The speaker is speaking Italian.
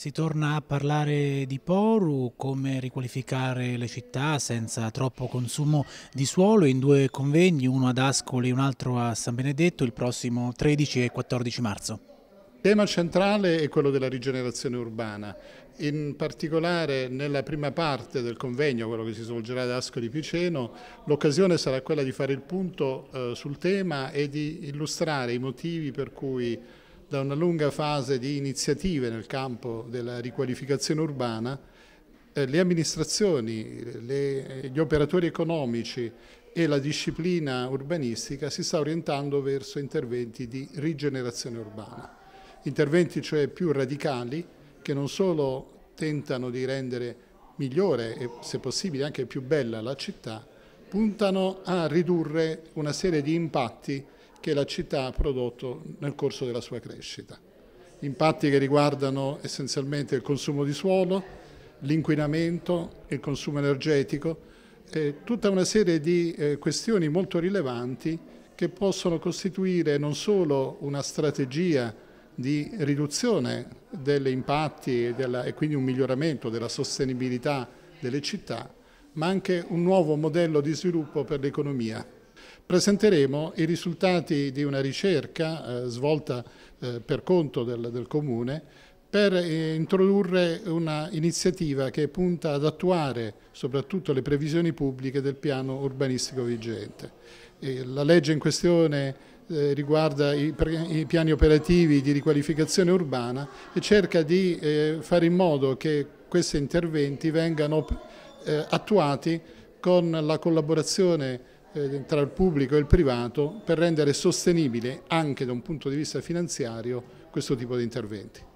Si torna a parlare di Poru, come riqualificare le città senza troppo consumo di suolo in due convegni, uno ad Ascoli e un altro a San Benedetto il prossimo 13 e 14 marzo. Il tema centrale è quello della rigenerazione urbana, in particolare nella prima parte del convegno, quello che si svolgerà ad Ascoli Piceno, l'occasione sarà quella di fare il punto eh, sul tema e di illustrare i motivi per cui da una lunga fase di iniziative nel campo della riqualificazione urbana, eh, le amministrazioni, le, gli operatori economici e la disciplina urbanistica si sta orientando verso interventi di rigenerazione urbana, interventi cioè più radicali che non solo tentano di rendere migliore e se possibile anche più bella la città, puntano a ridurre una serie di impatti che la città ha prodotto nel corso della sua crescita. Impatti che riguardano essenzialmente il consumo di suolo, l'inquinamento, il consumo energetico, eh, tutta una serie di eh, questioni molto rilevanti che possono costituire non solo una strategia di riduzione degli impatti e, della, e quindi un miglioramento della sostenibilità delle città, ma anche un nuovo modello di sviluppo per l'economia presenteremo i risultati di una ricerca eh, svolta eh, per conto del, del Comune per eh, introdurre un'iniziativa che punta ad attuare soprattutto le previsioni pubbliche del piano urbanistico vigente. la legge in questione eh, riguarda i, i, piani operativi di riqualificazione urbana e cerca di eh, fare in modo che questi interventi vengano eh, attuati con la collaborazione eh, tra il pubblico e il privato per rendere sostenibile anche da un punto di vista finanziario questo tipo di interventi.